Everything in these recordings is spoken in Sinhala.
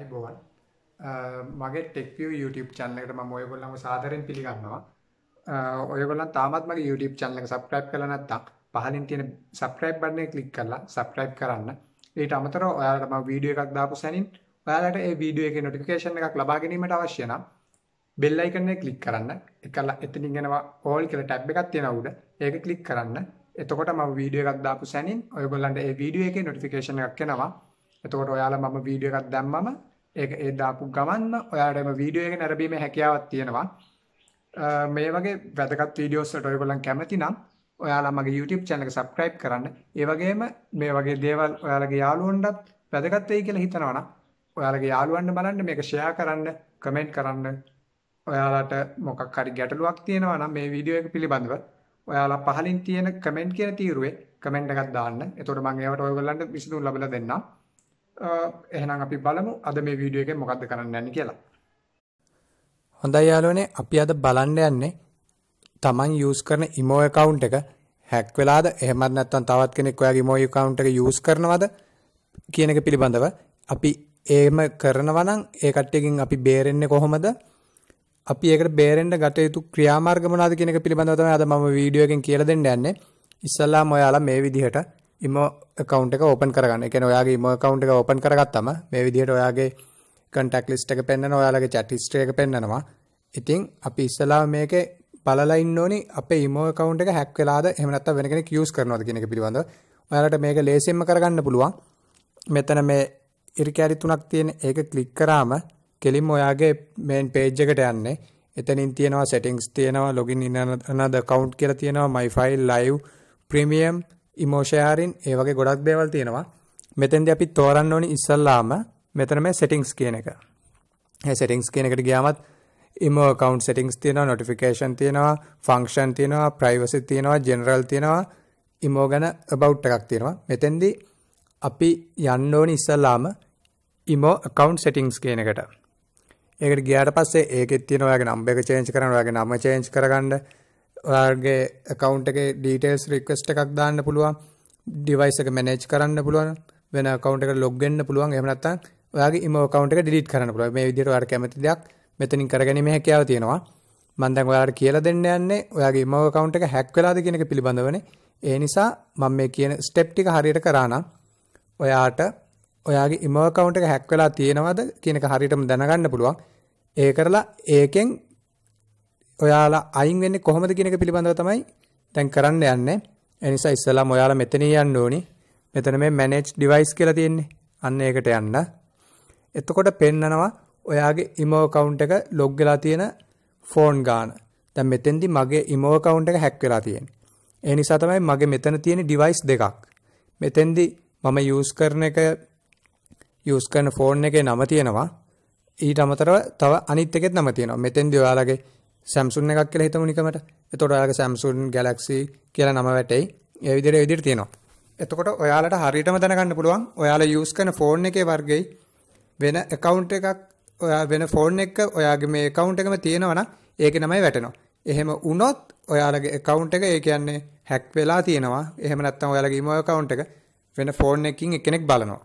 අයිබෝවන් මගේ ටෙක්ව YouTube චැනලකට ම ඔයගොල්ලම සාදරෙන් පිළිගන්නවා ඔයගොලන් තාමත් මගේ YouTube චැනලක සබස්ක්‍රයිබ් කලනත්තක් පහලින් තියෙන සබස්ක්‍රයිබ් බන්නේ කලික් කරලා සබස්ක්‍රයිබ් කරන්න ඒට අමතර ඔයාලටම වීඩිය එකක් දාපු සැනින් ඔයාලට ඒ වීඩිය එක නොටිකේෂන් එකක් ලබාගැනීමට අවශ්‍යන බෙල්ලයිකන්නේ කලික් කරන්න එකල්ලා එතනින් ගෙනවා ඕල් කර ටැබ් එකක් තියෙන උඩ ඒක කලික් කරන්න එතකොට ම වීඩිය එකක් දාපු සැනින් ඔයගොල්ලන්ට ඒ වීඩිය එක නොටිකේෂන එකක් කෙනවා එතකොට ඔයාලා මම වීඩියකත් දැම්මම ඒක ඒ දාපු ගමන්ම ඔයාටම වීඩියෝ එක නැරඹීමේ හැකියාවක් තියෙනවා. මේ වගේ වැදගත් වීඩියෝස් වලට ඔයගොල්ලන් කැමති නම් ඔයාලා මගේ YouTube channel එක subscribe කරන්න. ඒ වගේම මේ වගේ දේවල් ඔයාලගේ යාළුවන්ටත් වැදගත් වෙයි කියලා හිතනවා නම් ඔයාලගේ යාළුවන්ට බලන්න මේක share කරන්න, comment කරන්න. ඔයාලට මොකක් හරි ගැටලුවක් තියෙනවා නම් මේ වීඩියෝ එක පිළිබඳව ඔයාලා පහලින් තියෙන comment කියන තීරුවේ comment එකක් දාන්න. එතකොට මම ඒවට ඔයගොල්ලන්ට විසඳුම් ලබා දෙන්නම්. එහෙනම් අපි බලමු අද මේ වීඩියෝ එකෙන් මොකද්ද කරන්න යන්නේ කියලා. හොඳයි යාළුවනේ අපි අද බලන්න යන්නේ Taman use කරන imo account එක hack වෙලාද එහෙමත් නැත්නම් තවත් කෙනෙක් ඔයාගේ imo account එක use කරනවද කියන එක පිළිබඳව අපි එහෙම කරනවා නම් ඒ කට්ටියකින් අපි බේරෙන්නේ කොහොමද? අපි ඒකට බේරෙන්න ගත යුතු ක්‍රියාමාර්ග මොනවාද කියන එක පිළිබඳව තමයි අද මම වීඩියෝ එකෙන් කියලා දෙන්න යන්නේ. ඉස්සල්ලාම ඔයාලා මේ විදිහට ඉමෝ account එක open කරගන්න. ඒ කියන්නේ ඔයාගේ ඉමෝ account එක open කරගත්තම මේ විදිහට ඔයාගේ contact list එක පෙන්වනවා, ඔයාලගේ chat history එක පෙන්වනවා. ඉතින් අපි ඉස්සලා මේකේ බලලා ඉන්න ඕනි අපේ ඉමෝ account එක hack වෙලාද එහෙම නැත්නම් වෙන කෙනෙක් use කරනවද කියන එක පිළිබඳව. ඔයාලට මේක ලේසියෙන්ම කරගන්න පුළුවන්. මෙතන මේ ඉරිකැරි තුනක් තියෙන ඒක ක්ලික් කරාම කෙලින්ම ඔයාගේ main page එකට යන්නේ. එතනින් තියෙනවා settings තියෙනවා login in another account කියලා තියෙනවා my file live premium ඉමෝෂයාරින් ඒ වගේ ගොඩක් දේවල් තියෙනවා මෙතෙන්ද අපි තෝරන්න ඕනි ඉස්සල්ලාම මෙතන මේ සෙටිංස් කියන එක ඒ සෙටිංස් කියන එකට ගියාමත් ඉමෝ account settings තියෙනවා notification තියෙනවා function තියෙනවා privacy තියෙනවා general තියෙනවා ඉමෝ ගැන about එකක් තියෙනවා මෙතෙන්දී අපි යන්න ඕනි ඉස්සල්ලාම ඉමෝ account settings කියන එකට ඒකට ගියාට පස්සේ ඒකෙත් තියෙනවා ඔයාගේ number එක change කරන්න ඔයාගේ නම change කරගන්න ඔයාගේ account එකේ details request එකක් දාන්න පුළුවන් device එක manage කරන්න පුළුවන් වෙන account එකට log වෙන්න පුළුවන් එහෙම නැත්නම් ඔයාගේ email account එක delete කරන්න පුළුවන් මේ විදිහට ඔයාට කැමති දෙයක් මෙතනින් කරගැනීමේ හැකියාව තියෙනවා මම දැන් ඔයාලට කියලා දෙන්න යන්නේ ඔයාගේ email account එක hack වෙලාද කියන එක පිළිබඳවනේ ඒ නිසා මම මේ කියන ස්ටෙප් ටික හරියට කරා නම් ඔයාට ඔයාගේ email account එක hack වෙලා තියෙනවද කියන එක හරියටම දැනගන්න පුළුවන් ඒ කරලා ඒකෙන් ඔයාලා අයින් වෙන්නේ කොහොමද කියන එක පිළිබඳව තමයි දැන් කරන්න යන්නේ. ඒ නිසා ඉස්සෙල්ලාම ඔයාලා මෙතන යන්න ඕනි. මෙතන මේ manage device කියලා තියෙන්නේ. අන්න ඒකට යන්න. එතකොට පෙන්නනවා ඔයාගේ imo account එක log වෙලා තියෙන phone ගාන. දැන් මෙතෙන්දි මගේ imo account එක hack වෙලා තියෙන්නේ. ඒ නිසා තමයි මගේ මෙතන තියෙන device දෙකක්. මෙතෙන්දි මම use කරන එක use කරන phone එකේ නම තියෙනවා. ඊට අමතරව තව අනිත් එකෙත් නම තියෙනවා. මෙතෙන්දි ඔයාලගේ Samsung එකක් කියලා හිතමු නිකමට. එතකොට ඔයාලගේ Samsung Galaxy කියලා නම වැටෙයි. ඒ විදිහට ඒ විදිහට තියෙනවා. එතකොට ඔයාලට හරියටම දැනගන්න පුළුවන් ඔයාලා යූස් කරන ෆෝන් එකේ වර්ගයේ වෙන account එකක් ඔයා වෙන ෆෝන් එක ඔයාගේ මේ account එකම තියෙනවා නම් ඒකේ නමයි වැටෙනවා. එහෙම වුණොත් ඔයාලගේ account එක ඒ කියන්නේ hack වෙලා තියෙනවා. එහෙම නැත්නම් ඔයාලගේ email account එක වෙන ෆෝන් එකකින් එක්කෙනෙක් බලනවා.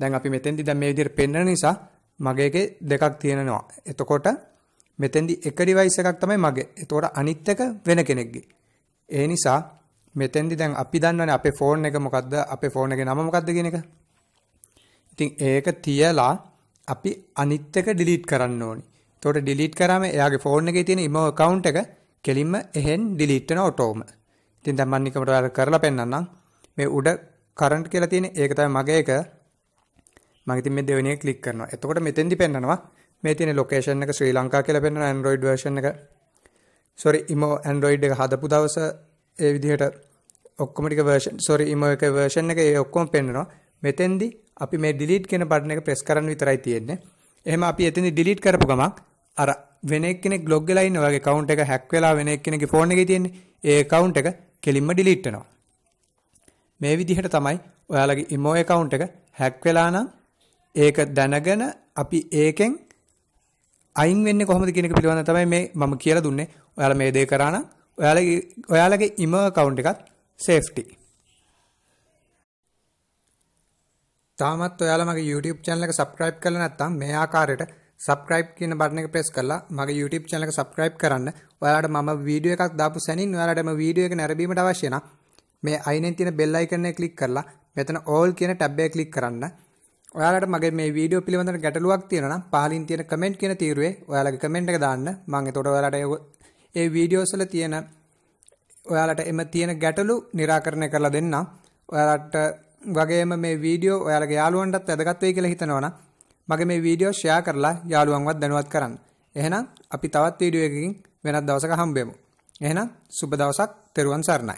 දැන් අපි මෙතෙන්දි දැන් මේ විදිහට පෙන්වන නිසා මගේ එකේ දෙකක් තියෙනවා. එතකොට මෙතෙන්දි එක ඩිවයිස් එකක් තමයි මගේ. ඒතකොට අනිත් එක වෙන කෙනෙක්ගේ. ඒ නිසා මෙතෙන්දි දැන් අපි දන්නවනේ අපේ ෆෝන් එක මොකද්ද? අපේ ෆෝන් එකේ නම මොකද්ද කියන එක. ඉතින් ඒක තියලා අපි අනිත් එක ඩිලීට් කරන්න ඕනේ. ඒතකොට ඩිලීට් කරාම එයාගේ ෆෝන් එකේ තියෙන ඉමෝ account එක කෙලින්ම එහෙන් ඩිලීට් වෙන ඔටෝම. ඉතින් දැන් මම නිකමට ඔයාලට කරලා පෙන්නන්නම්. මේ උඩ කරන්ට් කියලා තියෙන ඒක තමයි මගේ එක. මම ඉතින් මේ දෙවෙනි එක ක්ලික් කරනවා. එතකොට මෙතෙන්දි පෙන්නනවා මේ තියෙන ලොකේෂන් එක ශ්‍රී ලංකා කියලා පෙන්වන Android version එක. sorry imo Android එක හදපු දවස ඒ විදිහට ඔක්කොම ටික version sorry imo එකේ version එක ඒ ඔක්කොම පෙන්වනවා. මෙතෙන්දී අපි මේ delete කියන බටන් එක press කරන්න විතරයි තියෙන්නේ. එහෙම අපි එතෙන්දී delete කරපු ගමන් අර වෙන එක්කෙනෙක් log වෙලා ඉන්න වගේ account එක hack වෙලා වෙන එක්කෙනෙක්ගේ phone එකේ තියෙන්නේ. ඒ account එක කෙලින්ම delete වෙනවා. මේ විදිහට තමයි ඔයාලගේ imo account එක hack වෙලා නම් ඒක දැනගෙන අපි ඒකෙන් අයින් වෙන්නේ කොහොමද කියන එක පිළිබඳව තමයි මේ මම කියලා දුන්නේ. ඔයාලා මේ දේ කරා නම් ඔයාලගේ ඔයාලගේ email account එකත් safety. තාමත් ඔයාලා මගේ YouTube channel එක subscribe කරලා නැත්නම් මේ ආකාරයට subscribe කියන බටන් එක press කරලා මගේ YouTube channel එක subscribe කරන්න. ඔයාලට මම වීඩියෝ එකක් දාපු සැනින් ඔයාලට මේ වීඩියෝ එක නැරඹීමට අවශ්‍ය නම් මේ අයිනෙන් තියෙන bell icon එක click කරලා මෙතන all කියන tab එක click කරන්න. ඔයාලට මගේ මේ වීඩියෝ පිළිබඳ ගැටලුවක් තියෙනවා නම් පහලින් තියෙන කමෙන්ට් කියන තීරුවේ ඔයාලගේ කමෙන්ට් එක දාන්න. මම එතකොට ඔයාලට ඒ වීඩියෝස් වල තියෙන ඔයාලට එම තියෙන ගැටලු निराකරණය කරලා දෙන්නම්. ඔයාලට වගේම මේ වීඩියෝ ඔයාලගේ යාළුවන්ටත් වැදගත් වෙයි කියලා හිතනවා නම් මගේ මේ වීඩියෝ ෂෙයා කරලා යාළුවන්වත් දැනුවත් කරන්න. එහෙනම් අපි තවත් වීඩියෝ එකකින් වෙනත් දවසක හම්බෙමු. එහෙනම් සුබ දවසක්, තෙරුවන් සරණයි.